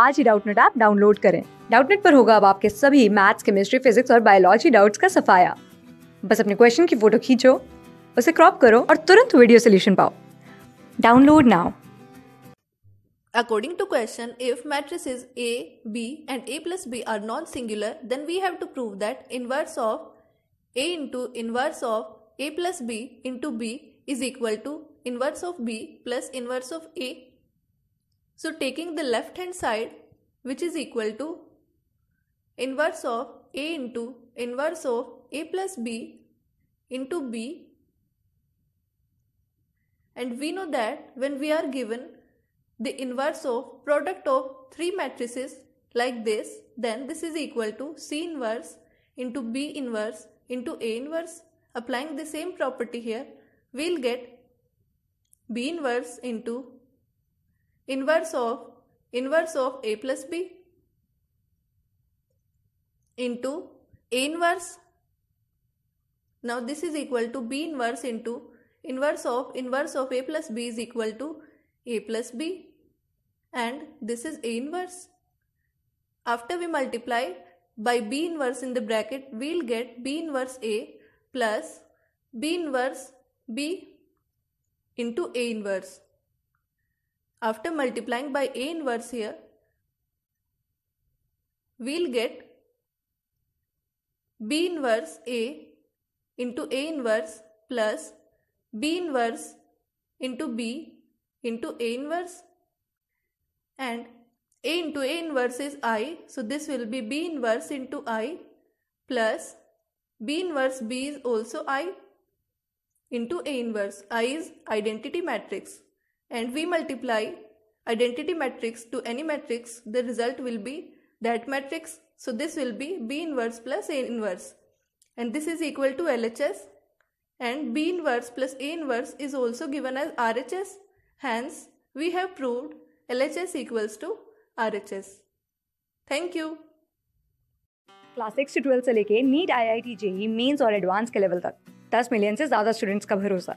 आज ही Doubtnut app download करें डाउटनेट पर होगा अब आपके सभी मैथ्स केमिस्ट्री फिजिक्स और बायोलॉजी डाउट्स का सफाया बस अपने क्वेश्चन की फोटो खींचो उसे क्रॉप करो और तुरंत वीडियो सोल्यूशन पाओ download now According to question, if matrices A, B and A plus B are non-singular, then we have to prove that inverse of A into inverse of A plus B into B is equal to inverse of B plus inverse of A So taking the left hand side which is equal to inverse of A into inverse of A plus B into B and we know that when we are given the inverse of product of three matrices like this then this is equal to C inverse into B inverse into A inverse applying the same property here we'll get B inverse into Inverse of inverse of A plus B into A inverse. Now this is equal to B inverse into inverse of inverse of A plus B is equal to A plus B and this is A inverse. After we multiply by B inverse in the bracket, we'll get B inverse A plus B inverse B into A inverse. After multiplying by A inverse here, we'll get B inverse A into A inverse plus B inverse into B into A inverse and A into A inverse is I so this will be B inverse into I plus B inverse B is also I into A inverse I is identity matrix and we multiply identity matrix to any matrix, the result will be that matrix. So this will be B inverse plus A inverse. And this is equal to LHS. And B inverse plus A inverse is also given as RHS. Hence, we have proved LHS equals to RHS. Thank you. Class six to twelfth से लेके NEET IIT, JEE, T JEE mains और advance के level तक 10 से ज़्यादा का भरोसा